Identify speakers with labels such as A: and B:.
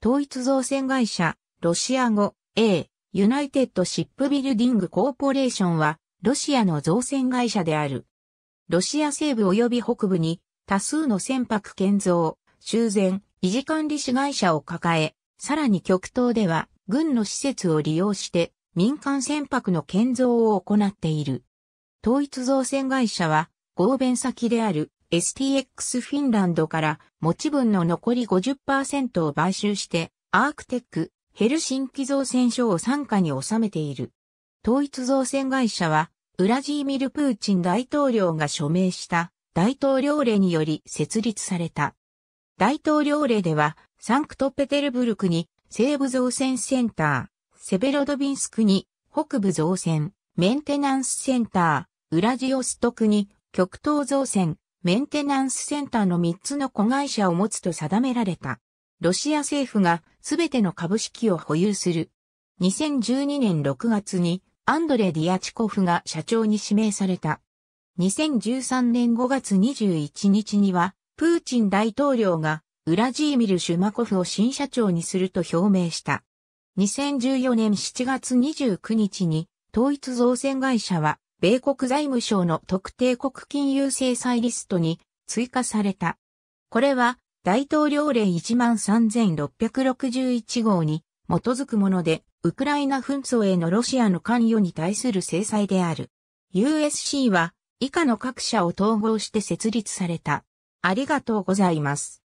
A: 統一造船会社、ロシア語、A、ユナイテッドシップビルディ
B: ングコーポレーションは、ロシアの造船会社である。ロシア西部及び北部に、多数の船舶建造、修繕、維持管理士会社を抱え、さらに極東では、軍の施設を利用して、民間船舶の建造を行っている。統一造船会社は、合弁先である STX フィンランドから持ち分の残り50%を買収してアークテックヘルシンキ造船所を傘下に収めている。統一造船会社はウラジーミル・プーチン大統領が署名した大統領令により設立された。大統領令ではサンクトペテルブルクに西部造船センター、セベロドビンスクに北部造船、メンテナンスセンター、ウラジオストクに極東造船、メンテナンスセンターの3つの子会社を持つと定められた。ロシア政府がすべての株式を保有する。2012年6月にアンドレ・ディアチコフが社長に指名された。2013年5月21日には、プーチン大統領がウラジーミル・シュマコフを新社長にすると表明した。2014年7月29日に統一造船会社は米国財務省の特定国金融制裁リストに追加された。これは大統領令13661号に基づくもので、ウクライナ紛争へのロシアの関与に対する制裁である。USC は以下の各社を統合して設
A: 立された。ありがとうございます。